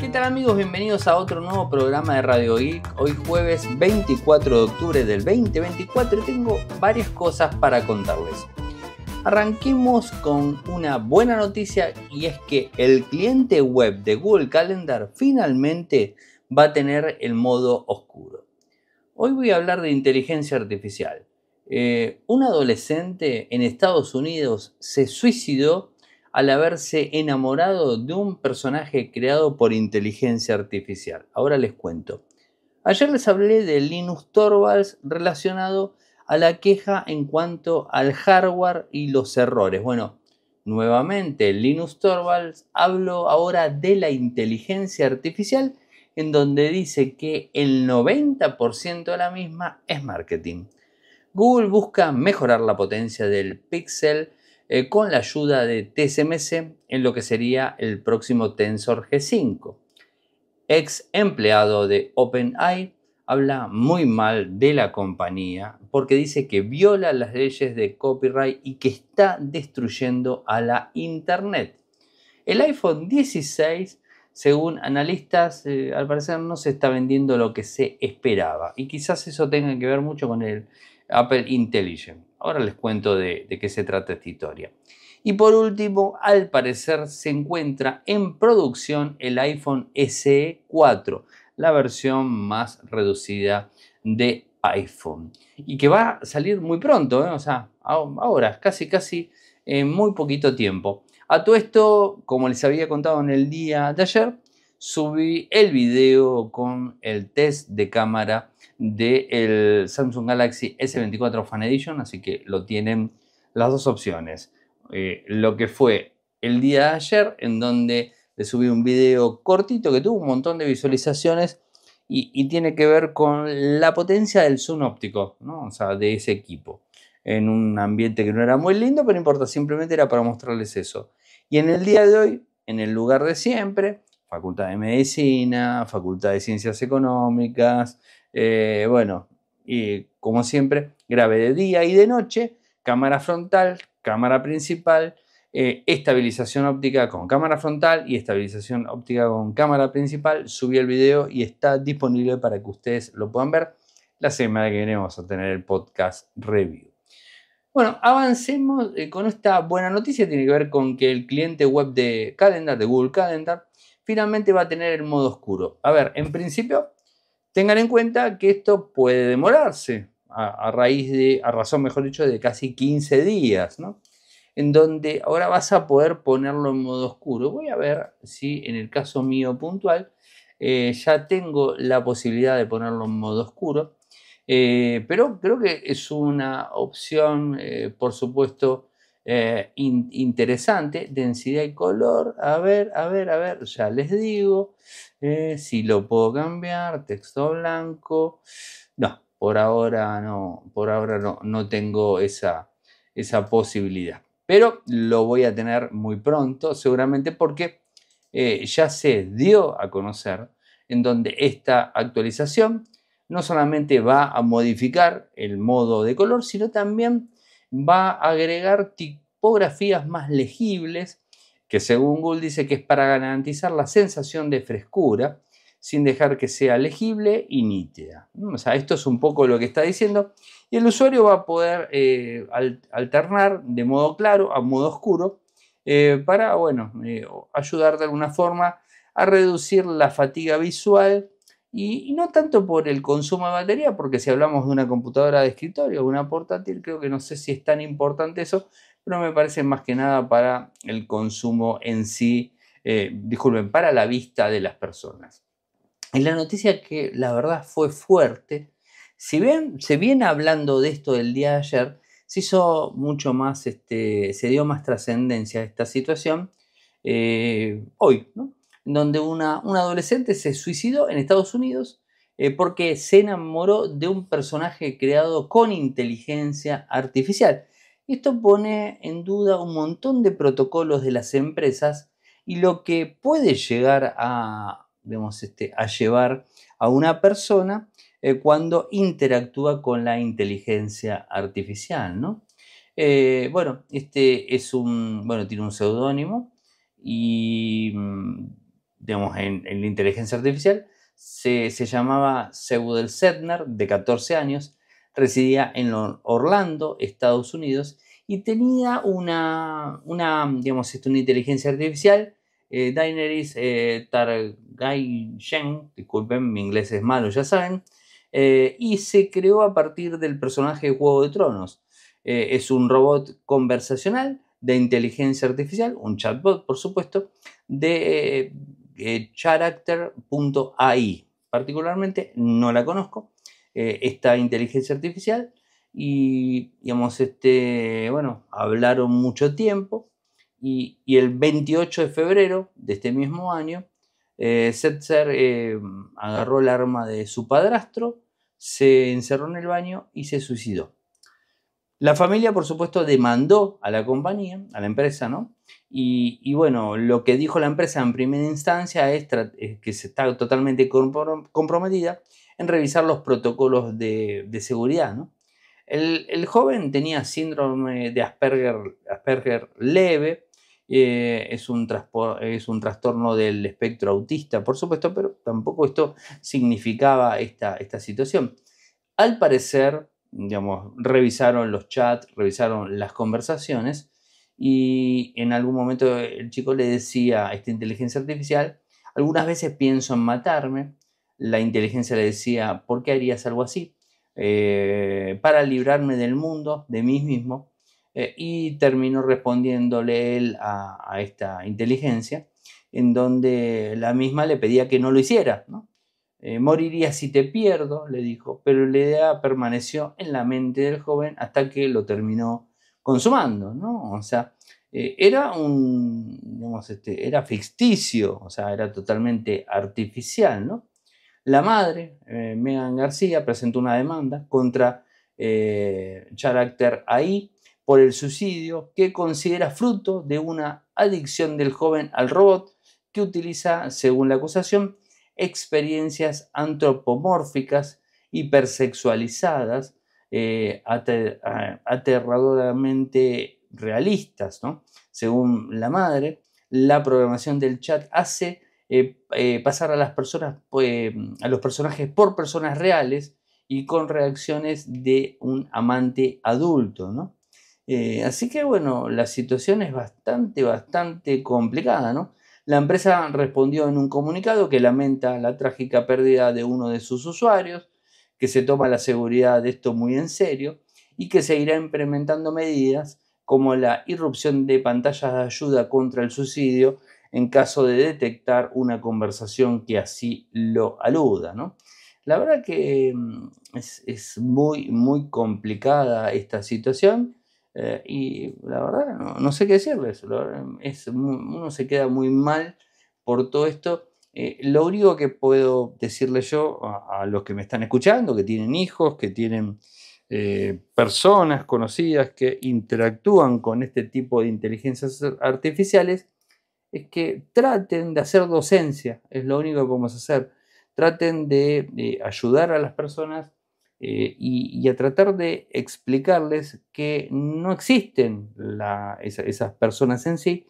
¿Qué tal amigos? Bienvenidos a otro nuevo programa de Radio Geek. Hoy jueves 24 de octubre del 2024 y tengo varias cosas para contarles. Arranquemos con una buena noticia y es que el cliente web de Google Calendar finalmente va a tener el modo oscuro. Hoy voy a hablar de inteligencia artificial. Eh, un adolescente en Estados Unidos se suicidó al haberse enamorado de un personaje creado por inteligencia artificial. Ahora les cuento. Ayer les hablé de Linus Torvalds relacionado a la queja en cuanto al hardware y los errores. Bueno, nuevamente Linus Torvalds habló ahora de la inteligencia artificial en donde dice que el 90% de la misma es marketing. Google busca mejorar la potencia del Pixel eh, con la ayuda de TSMC en lo que sería el próximo Tensor G5. Ex empleado de OpenAI habla muy mal de la compañía porque dice que viola las leyes de copyright y que está destruyendo a la Internet. El iPhone 16, según analistas, eh, al parecer no se está vendiendo lo que se esperaba y quizás eso tenga que ver mucho con el Apple Intelligent. Ahora les cuento de, qué se trata esta historia. Y por último, al parecer se encuentra en producción el iPhone SE 4, la versión más reducida de iPhone y que va a salir muy pronto, ¿eh? o sea, ahora, casi, casi en muy poquito tiempo. A todo esto, como les había contado en el día de ayer, subí el video con el test de cámara del Samsung Galaxy S24 Fan Edition, así que lo tienen las dos opciones. Eh, lo que fue el día de ayer, en donde le subí un video cortito que tuvo un montón de visualizaciones y, tiene que ver con la potencia del zoom óptico, ¿no? o sea, de ese equipo. En un ambiente que no era muy lindo, pero no importa, simplemente era para mostrarles eso. Y en el día de hoy, en el lugar de siempre, Facultad de Medicina, Facultad de Ciencias Económicas, eh, bueno, y como siempre, grave de día y de noche, cámara frontal, cámara principal, eh, estabilización óptica con cámara frontal y estabilización óptica con cámara principal. Subí el video y está disponible para que ustedes lo puedan ver. La semana que viene vamos a tener el podcast review. Bueno, avancemos eh, con esta buena noticia. Tiene que ver con que el cliente web de Calendar, de Google Calendar, finalmente va a tener el modo oscuro. A ver, en principio, tengan en cuenta que esto puede demorarse a, raíz de, a razón mejor dicho, de casi 15 días, ¿no? En donde ahora vas a poder ponerlo en modo oscuro. Voy a ver si en el caso mío puntual eh, ya tengo la posibilidad de ponerlo en modo oscuro. Eh, pero creo que es una opción, eh, por supuesto, eh, interesante, densidad y color, a ver, a ver, a ver, ya les digo, eh, si lo puedo cambiar, texto blanco, no, por ahora no, por ahora no, no tengo esa, esa posibilidad, pero lo voy a tener muy pronto, seguramente porque eh, ya se dio a conocer en donde esta actualización no solamente va a modificar el modo de color, sino también va a agregar tipografías más legibles, que según Google dice que es para garantizar la sensación de frescura, sin dejar que sea legible y nítida. O sea, esto es un poco lo que está diciendo. Y el usuario va a poder eh, alternar de modo claro a modo oscuro eh, para, eh, ayudar de alguna forma a reducir la fatiga visual y, no tanto por el consumo de batería, porque si hablamos de una computadora de escritorio o una portátil, creo que no sé si es tan importante eso, pero me parece más que nada para el consumo en sí, eh, disculpen, para la vista de las personas. Y la noticia que la verdad fue fuerte, si bien se viene hablando de esto del día de ayer, se hizo mucho más, este, se dio más trascendencia a esta situación eh, hoy, ¿no? donde una, un adolescente se suicidó en Estados Unidos eh, porque se enamoró de un personaje creado con inteligencia artificial. Esto pone en duda un montón de protocolos de las empresas y lo que puede llegar a, este, a llevar a una persona eh, cuando interactúa con la inteligencia artificial, ¿no? Eh, bueno, este es un, bueno, tiene un seudónimo y mm, en, la inteligencia artificial, se, se llamaba Seudel Setner, de 14 años, residía en Orlando, Estados Unidos, y tenía una, una digamos, este, una inteligencia artificial, eh, Daenerys eh, disculpen, mi inglés es malo, ya saben, eh, y se creó a partir del personaje de Juego de Tronos. Eh, es un robot conversacional de inteligencia artificial, un chatbot, por supuesto, de eh, character.ai. Particularmente no la conozco, eh, esta inteligencia artificial, y digamos, este, bueno, hablaron mucho tiempo, y, el 28 de febrero de este mismo año, eh, Setzer agarró el arma de su padrastro, se encerró en el baño y se suicidó. La familia, por supuesto, demandó a la compañía, a la empresa, ¿no? Y, bueno, lo que dijo la empresa en primera instancia es, que se está totalmente comprometida en revisar los protocolos de, seguridad. El, joven tenía síndrome de Asperger, leve, eh, es, un trastorno del espectro autista, por supuesto, pero tampoco esto significaba esta, esta situación. Al parecer, digamos, revisaron los chats, revisaron las conversaciones y en algún momento el chico le decía a esta inteligencia artificial, algunas veces pienso en matarme, la inteligencia le decía, ¿por qué harías algo así? Eh, para librarme del mundo, de mí mismo, eh, y terminó respondiéndole él a, esta inteligencia, en donde la misma le pedía que no lo hiciera. Eh, moriría si te pierdo, le dijo, pero la idea permaneció en la mente del joven hasta que lo terminó consumando, ¿no? O sea, eh, era un, digamos, este, era ficticio, o sea, era totalmente artificial, ¿no? La madre, eh, Megan García, presentó una demanda contra eh, Character AI por el suicidio que considera fruto de una adicción del joven al robot que utiliza, según la acusación, experiencias antropomórficas hipersexualizadas eh, ah, aterradoramente realistas, ¿no? Según la madre, la programación del chat hace eh, eh, pasar a las personas, pues, a los personajes por personas reales y con reacciones de un amante adulto, así que bueno, la situación es bastante, bastante complicada, La empresa respondió en un comunicado que lamenta la trágica pérdida de uno de sus usuarios, que se toma la seguridad de esto muy en serio y que se irá implementando medidas como la irrupción de pantallas de ayuda contra el suicidio en caso de detectar una conversación que así lo aluda. La verdad que mm, es, muy, muy complicada esta situación eh, y la verdad no, sé qué decirles. Es, uno se queda muy mal por todo esto eh, lo único que puedo decirle yo a, los que me están escuchando, que tienen hijos, que tienen eh, personas conocidas que interactúan con este tipo de inteligencias artificiales, es que traten de hacer docencia, es lo único que podemos hacer. Traten de, ayudar a las personas eh, y, a tratar de explicarles que no existen esas personas en sí,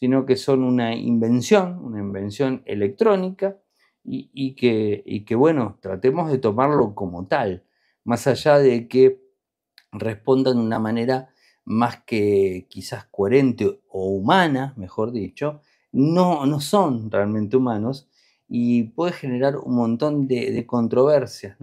sino que son una invención, una invención electrónica, y, que, bueno, tratemos de tomarlo como tal, más allá de que respondan de una manera más que quizás coherente o humana, mejor dicho, no, no son realmente humanos y puede generar un montón de, controversias,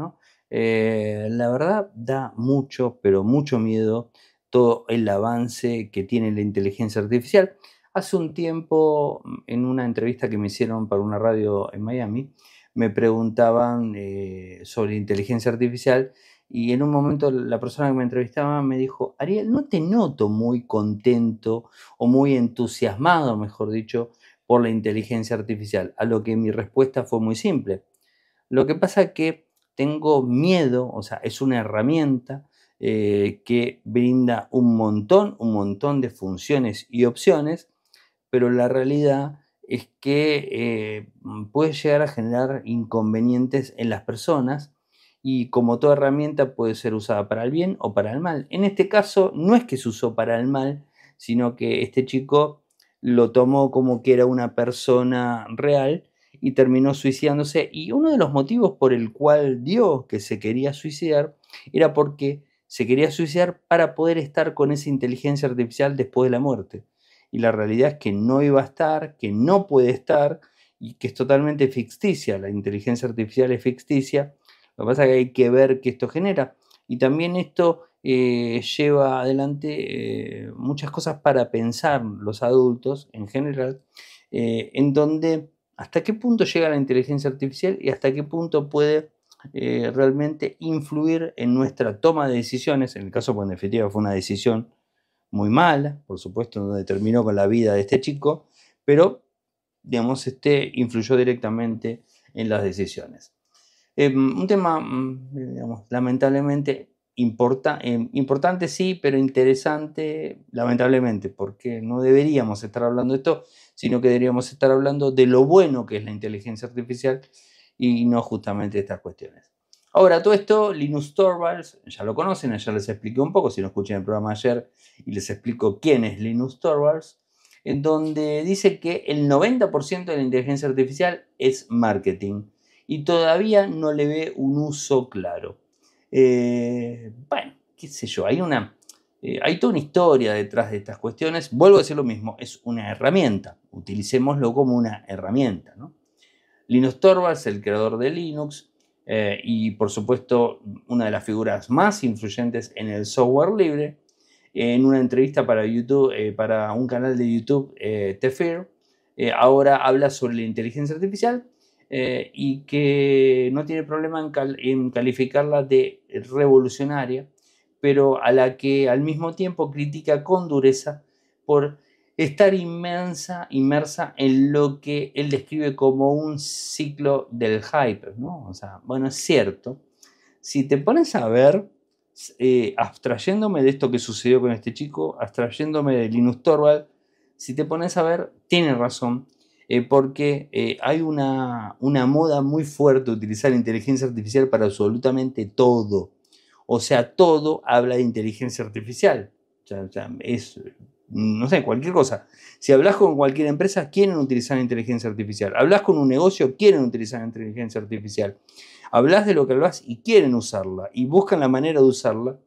eh, la verdad da mucho, pero mucho miedo todo el avance que tiene la inteligencia artificial. Hace un tiempo, en una entrevista que me hicieron para una radio en Miami, me preguntaban eh, sobre inteligencia artificial y en un momento la persona que me entrevistaba me dijo, Ariel, no te noto muy contento o muy entusiasmado, mejor dicho, por la inteligencia artificial, a lo que mi respuesta fue muy simple. Lo que pasa es que tengo miedo, o sea, es una herramienta eh, que brinda un montón, un montón de funciones y opciones, pero la realidad es que eh, mm, puede llegar a generar inconvenientes en las personas y como toda herramienta puede ser usada para el bien o para el mal. En este caso no es que se usó para el mal, sino que este chico lo tomó como que era una persona real y terminó suicidándose. Y uno de los motivos por el cual dio que se quería suicidar era porque se quería suicidar para poder estar con esa inteligencia artificial después de la muerte y la realidad es que no iba a estar, que no puede estar y que es totalmente ficticia, la inteligencia artificial es ficticia. Lo que pasa es que hay que ver qué esto genera. Y también esto eh, lleva adelante eh, muchas cosas para pensar los adultos en general, eh, en donde hasta qué punto llega la inteligencia artificial y hasta qué punto puede realmente influir en nuestra toma de decisiones, en el caso, pues en definitiva fue una decisión muy mal, por supuesto, donde terminó con la vida de este chico, pero, digamos, este influyó directamente en las decisiones. Em, un tema, mm, digamos, lamentablemente importa, em, importante, sí, pero interesante, lamentablemente, porque no deberíamos estar hablando de esto, sino que deberíamos estar hablando de lo bueno que es la inteligencia artificial y no justamente estas cuestiones. Ahora, todo esto, Linus Torvalds, ya lo conocen, ayer les expliqué un poco, si no escuchan el programa ayer y les explico quién es Linus Torvalds, en donde dice que el 90% de la inteligencia artificial es marketing y todavía no le ve un uso claro. Eh, bueno, qué sé yo, hay una... Eh, hay toda una historia detrás de estas cuestiones. Vuelvo a decir lo mismo, es una herramienta. Utilicémoslo como una herramienta. ¿no? Linus Torvalds, el creador de Linux, eh, y por supuesto una de las figuras más influyentes en el software libre, en una entrevista para YouTube, eh, para un canal de YouTube, eh, Tefir, eh, ahora habla sobre la inteligencia artificial y que no tiene problema en calificarla de revolucionaria, pero a la que al mismo tiempo critica con dureza por estar inmensa, inmersa en lo que él describe como un ciclo del hype, ¿no? O sea, bueno, es cierto, si te pones a ver, eh, abstrayéndome de esto que sucedió con este chico, abstrayéndome de Linus Torvald, si te pones a ver, tiene razón, eh, porque eh, hay una, moda muy fuerte de utilizar inteligencia artificial para absolutamente todo. O sea, todo habla de inteligencia artificial. es no sé, cualquier cosa. Si hablas con cualquier empresa, quieren utilizar inteligencia artificial. Hablas con un negocio, quieren utilizar inteligencia artificial. Hablas de lo que hablas y quieren usarla y buscan la manera de usarla.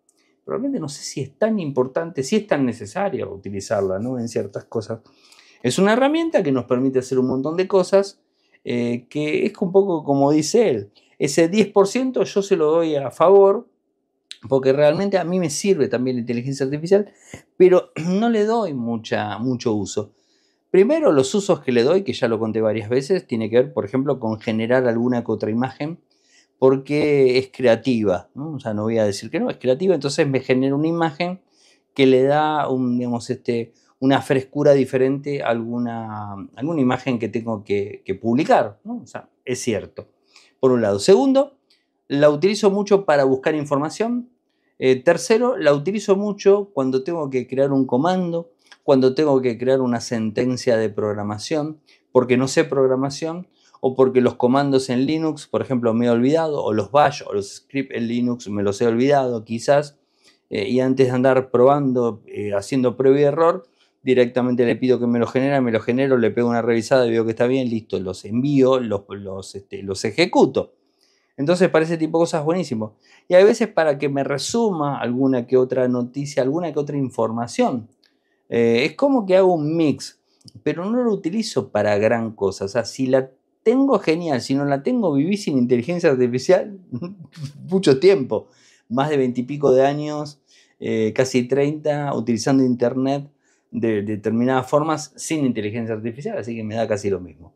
Realmente no sé si es tan importante, si es tan necesario utilizarla ¿no? en ciertas cosas. Es una herramienta que nos permite hacer un montón de cosas, eh, que es un poco como dice él. Ese 10% yo se lo doy a favor, porque realmente a mí me sirve también la inteligencia artificial, pero no le doy mucha, mucho uso. Primero, los usos que le doy, que ya lo conté varias veces, tiene que ver, por ejemplo, con generar alguna otra imagen, porque es creativa. O sea, no voy a decir que no, es creativa, entonces me genera una imagen que le da un, digamos, este, una frescura diferente a alguna, alguna imagen que tengo que, publicar. O sea, es cierto. Por un lado. Segundo, la utilizo mucho para buscar información. Eh, tercero, la utilizo mucho cuando tengo que crear un comando, cuando tengo que crear una sentencia de programación, porque no sé programación o porque los comandos en Linux, por ejemplo, me he olvidado, o los bash o los scripts en Linux me los he olvidado quizás, eh, y antes de andar probando, eh, haciendo prueba y error, directamente le pido que me lo genera, me lo genero, le pego una revisada, veo que está bien, listo, los envío, los, los, este, los ejecuto. Entonces, para ese tipo de cosas buenísimo. Y a veces para que me resuma alguna que otra noticia, alguna que otra información. Eh, es como que hago un mix, pero no lo utilizo para gran cosa. O sea, si la tengo, genial. Si no la tengo, viví sin inteligencia artificial mucho tiempo. Más de veintipico de años, eh, casi 30, utilizando internet de determinadas formas sin inteligencia artificial. Así que me da casi lo mismo.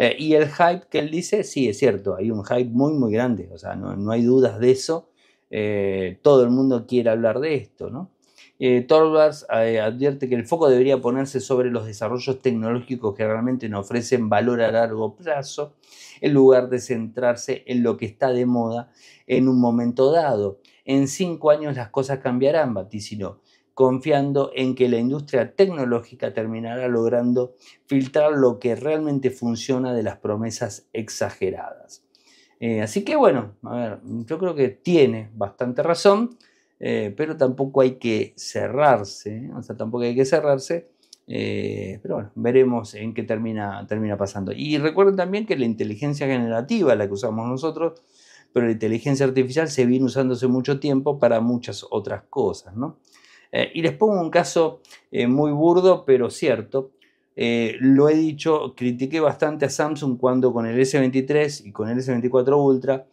Eh, y el hype que él dice, sí, es cierto, hay un hype muy, muy grande, o sea, no, hay dudas de eso. Eh, todo el mundo quiere hablar de esto, ¿no? Eh, Torvalds advierte que el foco debería ponerse sobre los desarrollos tecnológicos que realmente nos ofrecen valor a largo plazo, en lugar de centrarse en lo que está de moda en un momento dado. En cinco años las cosas cambiarán, no confiando en que la industria tecnológica terminará logrando filtrar lo que realmente funciona de las promesas exageradas. Eh, así que bueno, a ver, yo creo que tiene bastante razón, eh, pero tampoco hay que cerrarse, ¿eh? o sea, tampoco hay que cerrarse, pero bueno, veremos en qué termina, termina pasando. Y recuerden también que la inteligencia generativa, la que usamos nosotros, pero la inteligencia artificial se viene usando hace mucho tiempo para muchas otras cosas, ¿no? Eh, y les pongo un caso eh, muy burdo, pero cierto. Eh, lo he dicho, critiqué bastante a Samsung cuando con el S23 y con el S24 Ultra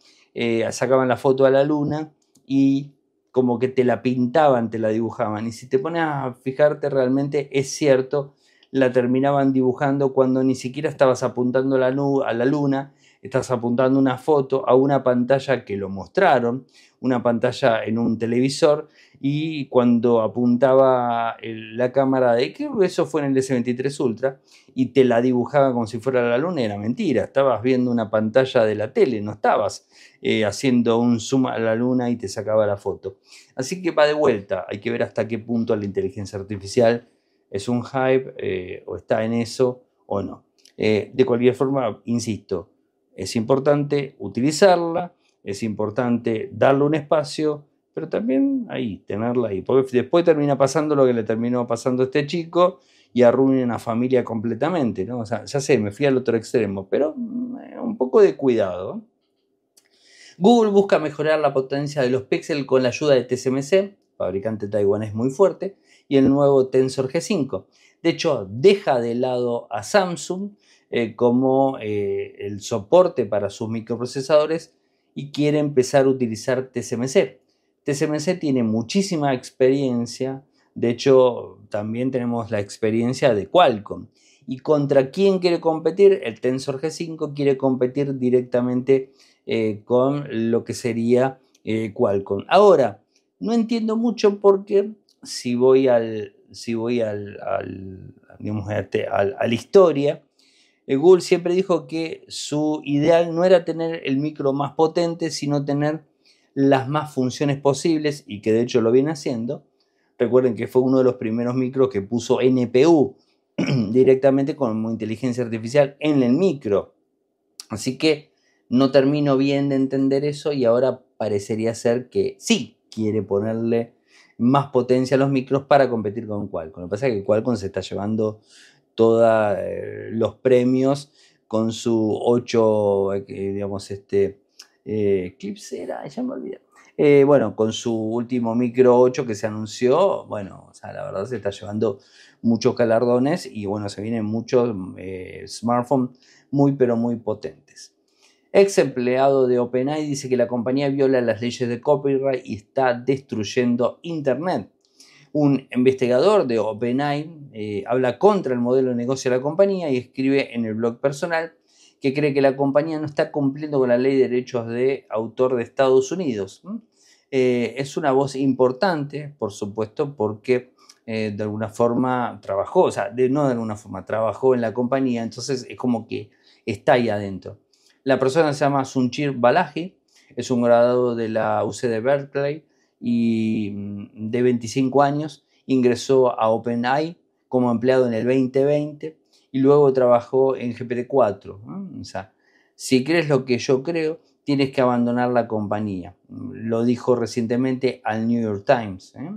sacaban la foto a la luna y como que te la pintaban, te la dibujaban. Y si te pones a fijarte realmente, es cierto, la terminaban dibujando cuando ni siquiera estabas apuntando a la luna estás apuntando una foto a una pantalla que lo mostraron, una pantalla en un televisor, y cuando apuntaba la cámara de que eso fue en el S23 Ultra, y te la dibujaba como si fuera la luna, era mentira, estabas viendo una pantalla de la tele, no estabas eh, haciendo un zoom a la luna y te sacaba la foto. Así que va de vuelta, hay que ver hasta qué punto la inteligencia artificial es un hype eh, o está en eso o no. Eh, de cualquier forma, insisto, es importante utilizarla, es importante darle un espacio, pero también ahí, tenerla ahí. Porque después termina pasando lo que le terminó pasando a este chico y arruina una familia completamente, ¿no? O sea, ya sé, me fui al otro extremo, pero mm, un poco de cuidado. Google busca mejorar la potencia de los Pixel con la ayuda de TSMC, fabricante taiwanés muy fuerte, y el nuevo Tensor G5. De hecho, deja de lado a Samsung eh, como eh, el soporte para sus microprocesadores y quiere empezar a utilizar TSMC. TSMC tiene muchísima experiencia, de hecho también tenemos la experiencia de Qualcomm. ¿Y contra quién quiere competir? El Tensor G5 quiere competir directamente eh, con lo que sería Qualcomm. Ahora, no entiendo mucho porque si voy al, si voy este, a la historia, eh, Google siempre dijo que su ideal no era tener el micro más potente, sino tener las más funciones posibles y que de hecho lo viene haciendo. Recuerden que fue uno de los primeros micros que puso NPU directamente con inteligencia artificial en el micro. Así que no termino bien de entender eso y ahora parecería ser que sí quiere ponerle más potencia a los micros para competir con Qualcomm. Lo que pasa es que Qualcomm se está llevando todos eh, los premios con su 8, eh, digamos, este, eh, Clips era, ya me olvidé. bueno, con su último micro 8 que se anunció, bueno, la verdad se está llevando muchos calardones y bueno, se vienen muchos smartphones muy pero muy potentes. Ex empleado de OpenAI dice que la compañía viola las leyes de copyright y está destruyendo Internet un investigador de OpenAI eh, habla contra el modelo de negocio de la compañía y escribe en el blog personal que cree que la compañía no está cumpliendo con la ley de derechos de autor de Estados Unidos. Eh, es una voz importante, por supuesto, porque eh, de alguna forma trabajó, o sea, de, no de alguna forma, trabajó en la compañía, entonces es como que está ahí adentro. La persona se llama Sunchir Balaji, es un graduado de la UC de Berkeley, y mm, de 25 años, ingresó a OpenAI como empleado en el 2020 y luego trabajó en GPT-4. O sea, si crees lo que yo creo, tienes que abandonar la compañía. Lo dijo recientemente al New York Times. ¿eh?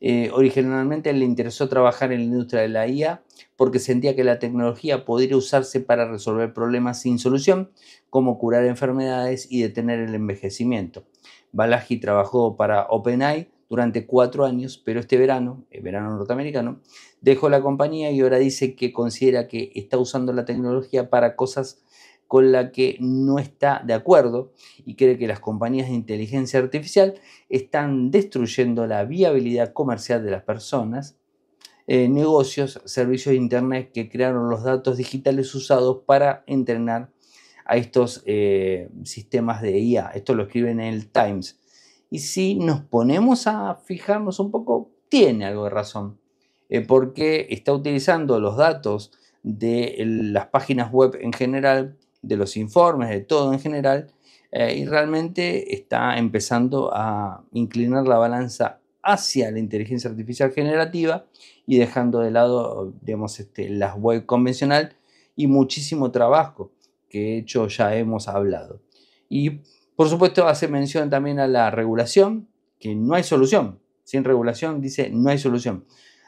Eh, originalmente le interesó trabajar en la industria de la IA porque sentía que la tecnología podría usarse para resolver problemas sin solución, como curar enfermedades y detener el envejecimiento. Balaji trabajó para OpenAI durante cuatro años, pero este verano, el verano norteamericano, dejó la compañía y ahora dice que considera que está usando la tecnología para cosas con la que no está de acuerdo y cree que las compañías de inteligencia artificial están destruyendo la viabilidad comercial de las personas, eh, negocios, servicios de Internet que crearon los datos digitales usados para entrenar a estos eh, sistemas de IA. Esto lo escriben en el Times. Y si nos ponemos a fijarnos un poco, tiene algo de razón, eh, porque está utilizando los datos de las páginas web en general, de los informes, de todo en general, eh, y realmente está empezando a inclinar la balanza hacia la inteligencia artificial generativa y dejando de lado, digamos, este, la web convencional y muchísimo trabajo que hecho ya hemos hablado. Y por supuesto hace mención también a la regulación, que no hay solución. Sin regulación dice no hay solución.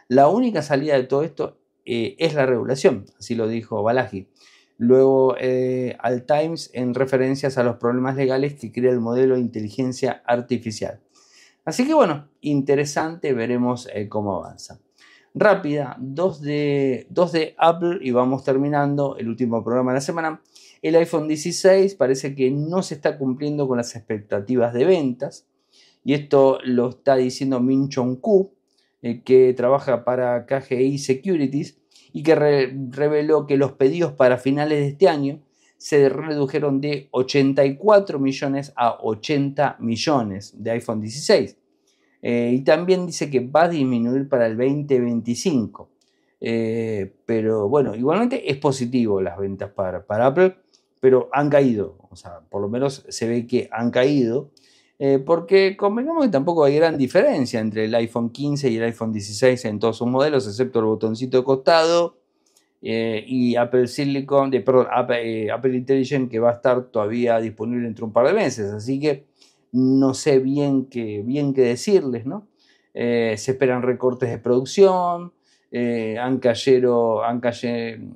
La única salida de todo esto eh, es la regulación, así lo dijo Balaji. Luego eh, al Times en referencias a los problemas legales que crea el modelo de inteligencia artificial. Así que bueno, interesante, veremos eh, cómo avanza rápida, dos de, dos de Apple y vamos terminando el último programa de la semana. El iPhone 16 parece que no se está cumpliendo con las expectativas de ventas y esto lo está diciendo Min Chong Ku, eh, que trabaja para KGI Securities y que reveló que los pedidos para finales de este año se redujeron de 84 millones a 80 millones de iPhone 16. Eh, y también dice que va a disminuir para el 2025. Eh, pero bueno, igualmente es positivo las ventas para, para Apple, pero han caído. O sea, por lo menos se ve que han caído. Eh, porque convengamos que tampoco hay gran diferencia entre el iPhone 15 y el iPhone 16 en todos sus modelos, excepto el botoncito de costado y Apple Silicon, de, perdón, Apple, Intelligent que va a estar todavía disponible entre un par de meses. Así que no sé bien qué, bien qué decirles, ¿no? Eh, se esperan recortes de producción, eh, han, cayero, han cayeron,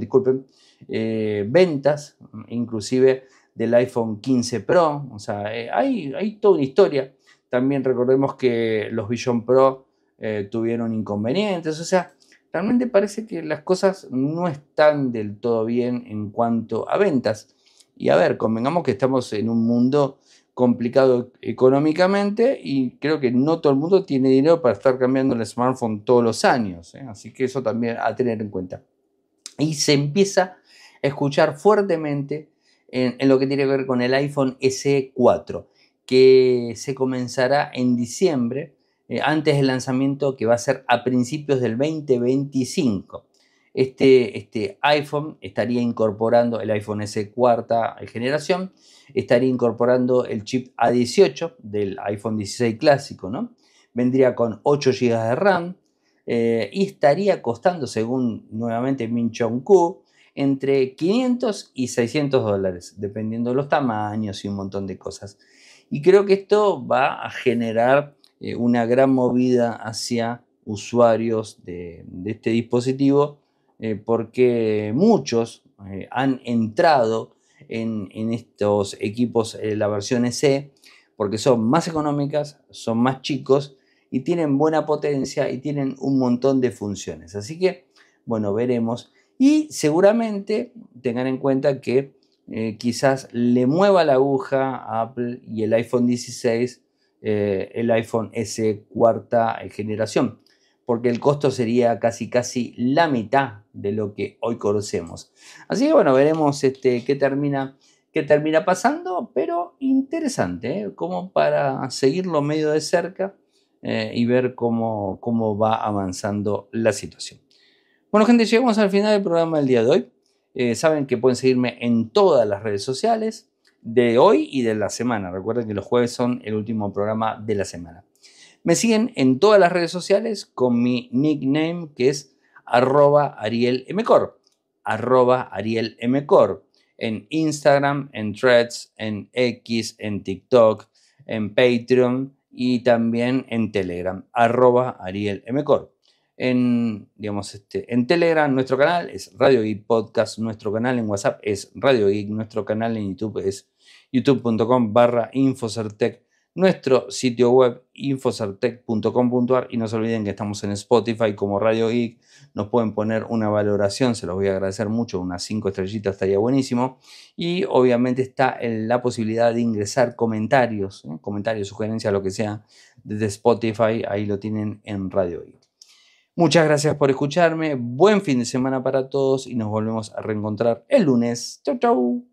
disculpen, eh, ventas, inclusive del iPhone 15 Pro, o sea, hay, hay, toda una historia. También recordemos que los Vision Pro tuvieron inconvenientes, o sea, realmente parece que las cosas no están del todo bien en cuanto a ventas. Y a ver, convengamos que estamos en un mundo complicado económicamente y creo que no todo el mundo tiene dinero para estar cambiando el smartphone todos los años. ¿eh? Así que eso también a tener en cuenta. Y se empieza a escuchar fuertemente en, lo que tiene que ver con el iPhone SE 4, que se comenzará en diciembre, eh, antes del lanzamiento que va a ser a principios del 2025. Este, este, iPhone estaría incorporando el iPhone S cuarta generación, estaría incorporando el chip A18 del iPhone 16 clásico, Vendría con 8 GB de RAM eh, y estaría costando, según nuevamente Min Q entre 500 y 600 dólares, dependiendo de los tamaños y un montón de cosas. Y creo que esto va a generar eh, una gran movida hacia usuarios de este dispositivo eh, porque muchos eh, han entrado en, estos equipos, eh, la versión SE, porque son más económicas, son más chicos y tienen buena potencia y tienen un montón de funciones. Así que, bueno, veremos. Y seguramente tengan en cuenta que quizás le mueva la aguja Apple y el iPhone 16, el iPhone S cuarta generación porque el costo sería casi casi la mitad de lo que hoy conocemos. Así que bueno, veremos este, qué, termina, termina pasando, pero interesante, ¿eh? como para seguirlo medio de cerca eh, y ver cómo, cómo va avanzando la situación. Bueno gente, llegamos al final del programa del día de hoy. Eh, saben que pueden seguirme en todas las redes sociales de hoy y de la semana. Recuerden que los jueves son el último programa de la semana. Me siguen en todas las redes sociales con mi nickname que es arroba Ariel arroba Ariel Mcor, en Instagram, en Threads, en X, en TikTok, en Patreon y también en Telegram, arroba Ariel En, digamos, este, en Telegram nuestro canal es Radio Geek Podcast, nuestro canal en WhatsApp es Radio Geek, nuestro canal en YouTube es youtube.com barra Infocertec nuestro sitio web infosartec.com.ar y no se olviden que estamos en Spotify como Radio Geek. Nos pueden poner una valoración, se los voy a agradecer mucho, unas 5 estrellitas estaría buenísimo. Y obviamente está la posibilidad de ingresar comentarios, ¿eh? comentarios, sugerencias, lo que sea, desde Spotify, ahí lo tienen en Radio Geek. Muchas gracias por escucharme, buen fin de semana para todos y nos volvemos a reencontrar el lunes. Chau, chau.